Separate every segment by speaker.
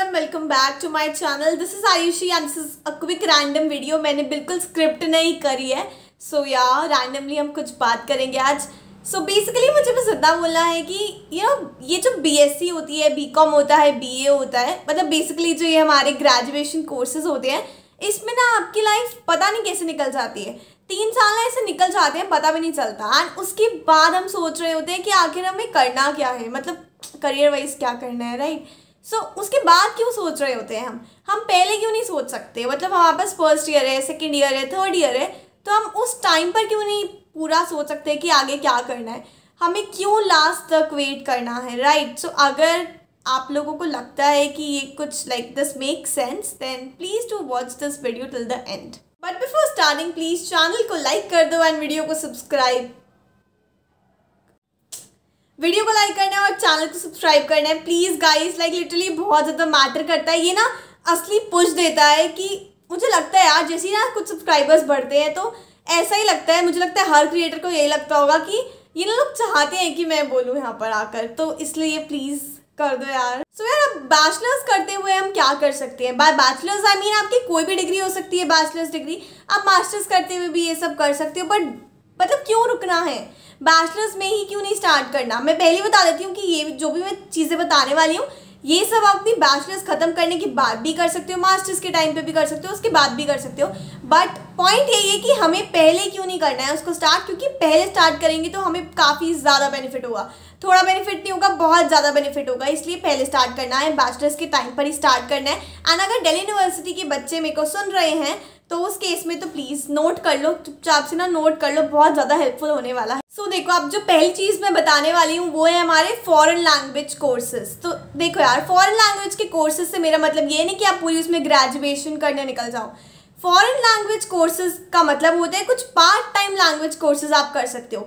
Speaker 1: everyone welcome back to my channel this is Ayushi and this is a quick random video मैंने बिल्कुल script नहीं करी है सो या रैंडमली हम कुछ बात करेंगे आज so बेसिकली मुझे बस इतना बोलना है कि ये know ये जो BSc होती है BCom होता है BA होता है मतलब बेसिकली जो ये हमारे ग्रेजुएशन कोर्सेज होते हैं इसमें ना आपकी लाइफ पता नहीं कैसे निकल जाती है तीन साल ऐसे निकल जाते हैं पता भी नहीं चलता एंड उसके बाद हम सोच रहे होते हैं कि आखिर हमें करना क्या है मतलब करियर वाइज क्या करना है राइट right? सो so, उसके बाद क्यों सोच रहे होते हैं हम हम पहले क्यों नहीं सोच सकते मतलब हमारे पास फर्स्ट ईयर है सेकेंड ईयर है थर्ड ईयर है तो हम उस टाइम पर क्यों नहीं पूरा सोच सकते कि आगे क्या करना है हमें क्यों लास्ट तक वेट करना है राइट right? सो so, अगर आप लोगों को लगता है कि ये कुछ like this make sense then please to watch this video till the end but before starting please channel को लाइक कर दो एंड वीडियो को सब्सक्राइब वीडियो को लाइक करना है और चैनल को सब्सक्राइब करना है प्लीज़ गाइस लाइक लिटरली बहुत ज़्यादा मैटर करता है ये ना असली पुश देता है कि मुझे लगता है यार जैसे ना कुछ सब्सक्राइबर्स बढ़ते हैं तो ऐसा ही लगता है मुझे लगता है हर क्रिएटर को यही लगता होगा कि ये ना लोग चाहते हैं कि मैं बोलूँ यहाँ पर आकर तो इसलिए प्लीज़ कर दो यार सो so यार अब बैचलर्स करते हुए हम क्या कर सकते हैं बाय बैचलर्स आई मीन आपकी कोई भी डिग्री हो सकती है बैचलर्स डिग्री आप मास्टर्स करते हुए भी ये सब कर सकते हो बट मतलब क्यों रुकना है बैचलर्स में ही क्यों नहीं स्टार्ट करना मैं पहले बता देती हूँ कि ये जो भी मैं चीज़ें बताने वाली हूँ ये सब आप अपनी बैचलर्स ख़त्म करने के बाद भी कर सकते हो मास्टर्स के टाइम पे भी कर सकते हो उसके बाद भी कर सकते हो बट पॉइंट यही है कि हमें पहले क्यों नहीं करना है उसको स्टार्ट क्योंकि पहले स्टार्ट करेंगे तो हमें काफ़ी ज़्यादा बेनिफिट होगा थोड़ा बेनिफिट नहीं होगा बहुत ज़्यादा बेनिफिट होगा इसलिए पहले स्टार्ट करना है बैचलर्स के टाइम पर ही स्टार्ट करना है एंड अगर डेली यूनिवर्सिटी के बच्चे मेरे को सुन रहे हैं तो उस केस में तो प्लीज़ नोट कर लो चुपचाप से ना नोट कर लो बहुत ज़्यादा हेल्पफुल होने वाला है सो so, देखो आप जो पहली चीज़ मैं बताने वाली हूँ वो है हमारे फॉरेन लैंग्वेज कोर्सेज तो देखो यार फॉरेन लैंग्वेज के कोर्सेज से मेरा मतलब ये नहीं कि आप पूरी उसमें ग्रेजुएशन करने निकल जाओ फॉरेन लैंग्वेज कोर्सेज का मतलब होता है कुछ पार्ट टाइम लैंग्वेज कोर्सेज आप कर सकते हो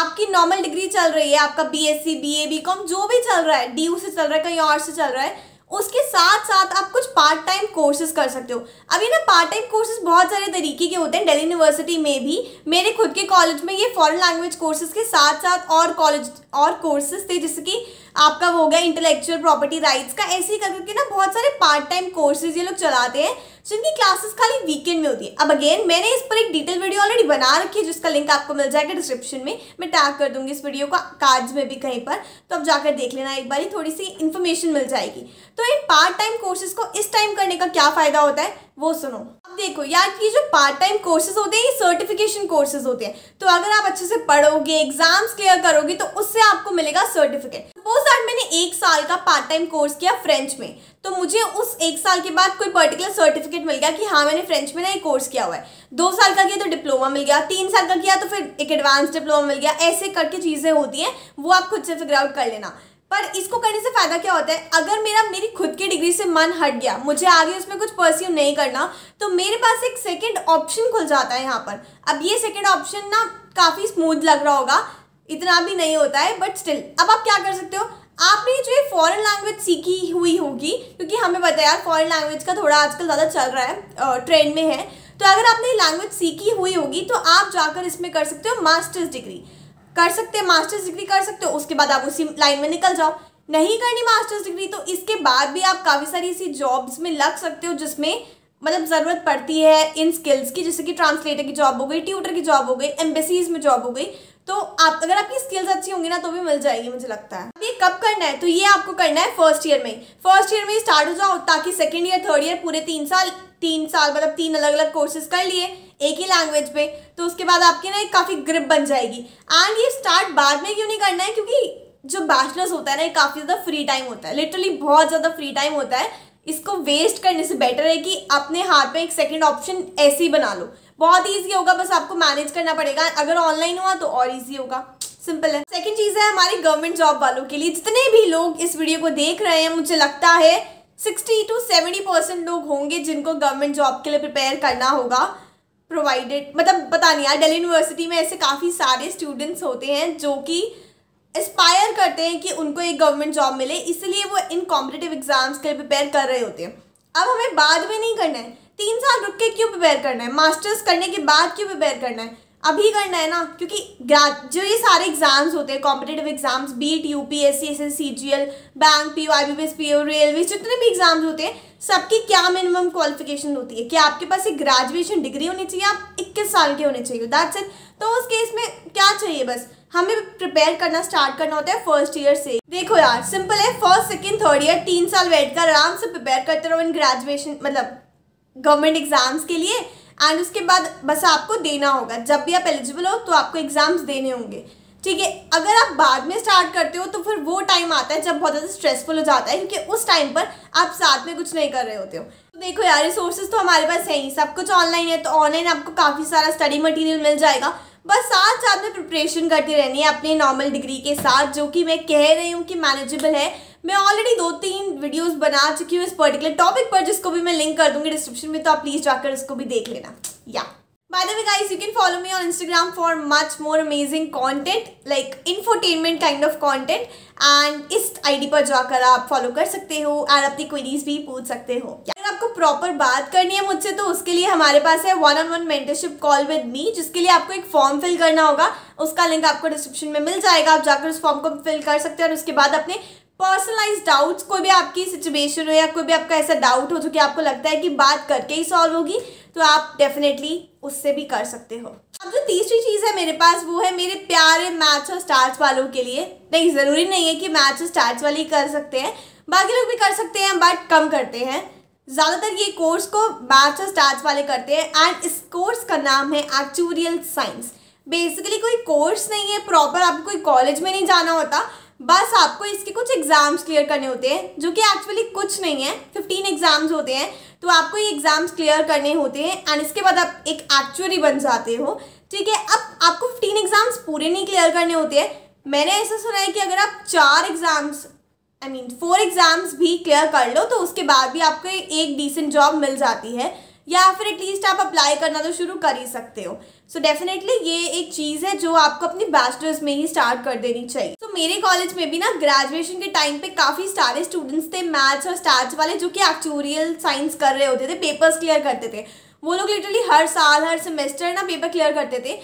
Speaker 1: आपकी नॉर्मल डिग्री चल रही है आपका B S C B A B com जो भी चल रहा है डी यू से चल रहा है कहीं और से चल रहा है उसके साथ साथ आप कुछ पार्ट टाइम कोर्सेज कर सकते हो अभी ना पार्ट टाइम कोर्सेज बहुत सारे तरीके के होते हैं दिल्ली यूनिवर्सिटी में भी मेरे खुद के कॉलेज में ये फॉरेन लैंग्वेज कोर्सेज के साथ साथ और कॉलेज और कोर्सेज थे जैसे कि आपका हो गया इंटेलेक्चुअल प्रॉपर्टी राइट्स का ऐसे ही करके ना बहुत सारे पार्ट टाइम कोर्सेज ये लोग चलाते हैं जिनकी क्लासेस खाली वीकेंड में होती है अब अगेन मैंने इस पर एक डिटेल वीडियो ऑलरेडी बना रखी है जिसका लिंक आपको मिल जाएगा डिस्क्रिप्शन में मैं टैग कर दूंगी इस वीडियो का कार्ड्स में भी कहीं पर तो आप जाकर देख लेना एक बार ही थोड़ी सी इन्फॉर्मेशन मिल जाएगी तो इन पार्ट टाइम कोर्सेज को इस टाइम करने का क्या फ़ायदा होता है वो सुनो अब देखो यार ये जो पार्ट टाइम कोर्सेज होते हैं ये सर्टिफिकेशन कोर्सेज होते हैं तो अगर आप अच्छे से पढ़ोगे एग्जाम्स क्लियर करोगे तो उससे आपको मिलेगा सर्टिफिकेट सपोज दैट मैंने एक साल का पार्ट टाइम कोर्स किया फ्रेंच में तो मुझे उस एक साल के बाद कोई पर्टिकुलर सर्टिफिकेट मिल गया कि हाँ मैंने फ्रेंच में ना ये कोर्स किया हुआ है दो साल का किया तो डिप्लोमा मिल गया तीन साल का किया तो फिर एक एडवांस डिप्लोमा मिल गया ऐसे करके चीज़ें होती हैं वो आप खुद से फिगर आउट कर लेना पर इसको करने से फ़ायदा क्या होता है अगर मेरा मेरी खुद की डिग्री से मन हट गया मुझे आगे उसमें कुछ परस्यू नहीं करना तो मेरे पास एक सेकेंड ऑप्शन खुल जाता है यहाँ पर अब ये सेकेंड ऑप्शन ना काफ़ी स्मूथ लग रहा होगा इतना भी नहीं होता है बट स्टिल अब आप क्या कर सकते हो आपने जो ये फॉरेन लैंग्वेज सीखी हुई होगी क्योंकि हमें पता है यार फॉरेन लैंग्वेज का थोड़ा आजकल ज़्यादा चल रहा है ट्रेंड में है तो अगर आपने लैंग्वेज सीखी हुई होगी तो आप जाकर इसमें कर सकते हो मास्टर्स डिग्री कर सकते हैं मास्टर्स डिग्री कर सकते हो उसके बाद आप उसी लाइन में निकल जाओ नहीं करनी मास्टर्स डिग्री तो इसके बाद भी आप काफ़ी सारी ऐसी जॉब्स में लग सकते हो जिसमें मतलब ज़रूरत पड़ती है इन स्किल्स की जैसे कि ट्रांसलेटर की जॉब हो गई ट्यूटर की जॉब हो गई एम्बेसीज में जॉब हो गई तो आप अगर आपकी स्किल्स अच्छी होंगी ना तो भी मिल जाएगी मुझे लगता है ये कब करना है तो ये आपको करना है फर्स्ट ईयर में फर्स्ट ईयर में स्टार्ट हो जाओ ताकि सेकेंड ईयर थर्ड ईयर पूरे तीन साल तीन साल मतलब तीन अलग अलग कोर्सेज कर लिए एक ही लैंग्वेज पे तो उसके बाद आपकी ना एक काफ़ी ग्रिप बन जाएगी एंड ये स्टार्ट बाद में क्यों नहीं करना है क्योंकि जो बैचलर्स होता है ना ये काफ़ी ज़्यादा फ्री टाइम होता है लिटरली बहुत ज़्यादा फ्री टाइम होता है इसको वेस्ट करने से बेटर है कि अपने हाथ में एक सेकेंड ऑप्शन ऐसे ही बना लो बहुत ईजी होगा बस आपको मैनेज करना पड़ेगा अगर ऑनलाइन हुआ तो और ईजी होगा सिंपल है सेकेंड चीज़ है हमारी गवर्नमेंट जॉब वालों के लिए जितने भी लोग इस वीडियो को देख रहे हैं मुझे लगता है सिक्सटी टू सेवेंटी परसेंट लोग होंगे जिनको गवर्नमेंट जॉब के लिए प्रिपेयर करना होगा प्रोवाइडेड मतलब पता नहीं यार दिल्ली यूनिवर्सिटी में ऐसे काफ़ी सारे स्टूडेंट्स होते हैं जो कि एस्पायर करते हैं कि उनको एक गवर्नमेंट जॉब मिले इसलिए वो इन कॉम्पिटेटिव एग्जाम्स के लिए प्रिपेयर कर रहे होते हैं अब हमें बाद में नहीं करना है तीन साल रुक के क्यों प्रिपेयर करना है मास्टर्स करने के बाद क्यों प्रिपेयर करना है अभी करना है ना क्योंकि जो ये सारे एग्जाम्स होते हैं कॉम्पिटेटिव एग्जाम्स बीट U P S C S S C G L bank P I B S P O railway जितने भी एग्जाम्स होते हैं सबकी क्या मिनिमम क्वालिफिकेशन होती है कि आपके पास एक ग्रेजुएशन डिग्री होनी चाहिए आप इक्कीस साल के होने चाहिए दैट्स इट तो उस केस में क्या चाहिए बस हमें प्रिपेयर करना स्टार्ट करना होता है फर्स्ट ईयर से देखो यार सिंपल है फर्स्ट सेकेंड थर्ड ईयर तीन साल बैठकर कर आराम से प्रिपेयर करते रहो इन ग्रेजुएशन मतलब गवर्नमेंट एग्जाम्स के लिए एंड उसके बाद बस आपको देना होगा जब भी आप एलिजिबल हो तो आपको एग्ज़ाम्स देने होंगे ठीक है अगर आप बाद में स्टार्ट करते हो तो फिर वो टाइम आता है जब बहुत ज़्यादा स्ट्रेसफुल हो जाता है क्योंकि उस टाइम पर आप साथ में कुछ नहीं कर रहे होते हो तो देखो यार रिसोर्सेज तो हमारे पास है ही सब कुछ ऑनलाइन है तो ऑनलाइन आपको काफ़ी सारा स्टडी मटेरियल मिल जाएगा बस साथ साथ में प्रिपरेशन करती रहनी है अपनी नॉर्मल डिग्री के साथ जो कि मैं कह रही हूँ कि मैनेजेबल है मैं ऑलरेडी दो तीन वीडियोस बना चुकी हूँ इस पर्टिकुलर टॉपिक पर जिसको भी मैं लिंक कर दूंगी डिस्क्रिप्शन में तो आप प्लीज़ जाकर उसको भी देख लेना या by the way guys you can follow me on Instagram for much more amazing content, like infotainment kind of content. And इस आईडी पर जाकर आप फॉलो कर सकते हो और अपनी क्वेरीज भी पूछ सकते हो अगर आपको प्रॉपर बात करनी है मुझसे तो उसके लिए हमारे पास है one on one mentorship call with me जिसके लिए आपको एक फॉर्म फिल करना होगा उसका लिंक आपको डिस्क्रिप्शन में मिल जाएगा आप जाकर उस फॉर्म को फिल कर सकते हैं और उसके बाद अपने पर्सनलाइज डाउट्स कोई भी आपकी सिचुएशन हो या कोई भी आपका ऐसा डाउट हो जो कि आपको लगता है कि बात करके ही सॉल्व होगी तो आप डेफिनेटली उससे भी कर सकते हो अब जो तीसरी चीज़ है मेरे पास वो है मेरे प्यारे मैथ्स और स्टार्स वालों के लिए नहीं ज़रूरी नहीं है कि मैथ्स और स्टार्स वाले ही कर सकते हैं बाकी लोग भी कर सकते हैं बट कम करते हैं ज़्यादातर ये कोर्स को मैथ्स और स्टार्स वाले करते हैं एंड इस कोर्स का नाम है एक्चुरियल साइंस बेसिकली कोई कोर्स नहीं है प्रॉपर आपको कोई कॉलेज में नहीं जाना होता बस आपको इसके कुछ एग्ज़ाम्स क्लियर करने होते हैं जो कि एक्चुअली कुछ नहीं है फिफ्टीन एग्ज़ाम्स होते हैं तो आपको ये एग्ज़ाम्स क्लियर करने होते हैं एंड इसके बाद आप एक एक्चुअली बन जाते हो ठीक है अब आपको फिफ्टीन एग्ज़ाम्स पूरे नहीं क्लियर करने होते हैं मैंने ऐसा सुना है कि अगर आप चार exams I mean four exams भी क्लियर कर लो तो उसके बाद भी आपको एक डिसेंट जॉब मिल जाती है या फिर एटलीस्ट आप अप्लाई करना तो शुरू कर ही सकते हो सो so डेफिनेटली ये एक चीज़ है जो आपको अपनी बैचलर्स में ही स्टार्ट कर देनी चाहिए तो so मेरे कॉलेज में भी ना ग्रेजुएशन के टाइम पे काफ़ी सारे स्टूडेंट्स थे मैथ्स और स्टार्स वाले जो कि एक्चुरियल साइंस कर रहे होते थे पेपर्स क्लियर करते थे वो लोग लिटरली हर साल हर सेमेस्टर ना पेपर क्लियर करते थे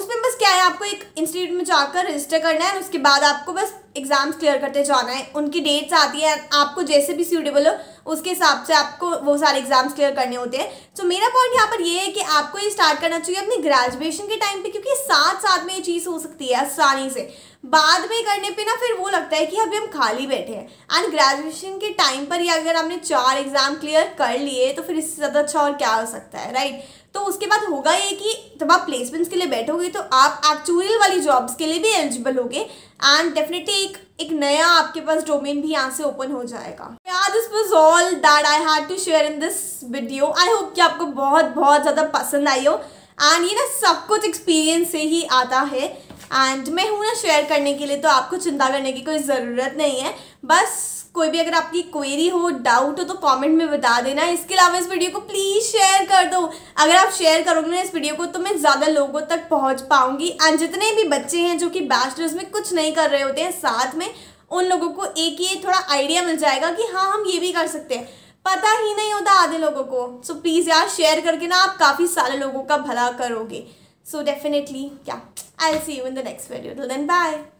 Speaker 1: उसमें बस क्या है आपको एक इंस्टीट्यूट में जाकर रजिस्टर करना है उसके बाद आपको बस एग्ज़ाम्स क्लियर करते जाना है उनकी डेट्स आती है आपको जैसे भी सूटेबल हो उसके हिसाब से आपको वो सारे एग्ज़ाम्स क्लियर करने होते हैं तो so, मेरा पॉइंट यहाँ पर ये है कि आपको ये स्टार्ट करना चाहिए अपनी ग्रेजुएशन के टाइम पे क्योंकि साथ साथ में ये चीज़ हो सकती है आसानी से बाद में करने पे ना फिर वो लगता है कि अभी हम खाली बैठे हैं एंड ग्रेजुएशन के टाइम पर ही अगर हमने चार एग्ज़ाम क्लियर कर लिए तो फिर इससे ज़्यादा अच्छा और क्या हो सकता है राइट तो उसके बाद होगा ये कि जब आप प्लेसमेंट्स के लिए बैठोगे तो आप एक्चुअल वाली जॉब्स के लिए भी एलिजिबल होगे एंड डेफिनेटली एक एक नया आपके पास डोमेन भी यहाँ से ओपन हो जाएगा यार this was all that I had to share in this video I hope कि आपको बहुत बहुत ज़्यादा पसंद आई हो एंड ये ना सब कुछ एक्सपीरियंस से ही आता है एंड मैं हूँ ना शेयर करने के लिए तो आपको चिंता करने की कोई ज़रूरत नहीं है बस कोई भी अगर आपकी क्वेरी हो डाउट हो तो कमेंट में बता देना इसके अलावा इस वीडियो को प्लीज़ शेयर कर दो अगर आप शेयर करोगे ना इस वीडियो को तो मैं ज़्यादा लोगों तक पहुंच पाऊंगी एंड जितने भी बच्चे हैं जो कि बैचलर्स में कुछ नहीं कर रहे होते हैं साथ में उन लोगों को एक ही थोड़ा आइडिया मिल जाएगा कि हाँ हम ये भी कर सकते हैं पता ही नहीं होता आधे लोगों को सो so, प्लीज़ यार शेयर करके ना आप काफ़ी सारे लोगों का भला करोगे सो डेफिनेटली क्या I see you in the next video then bye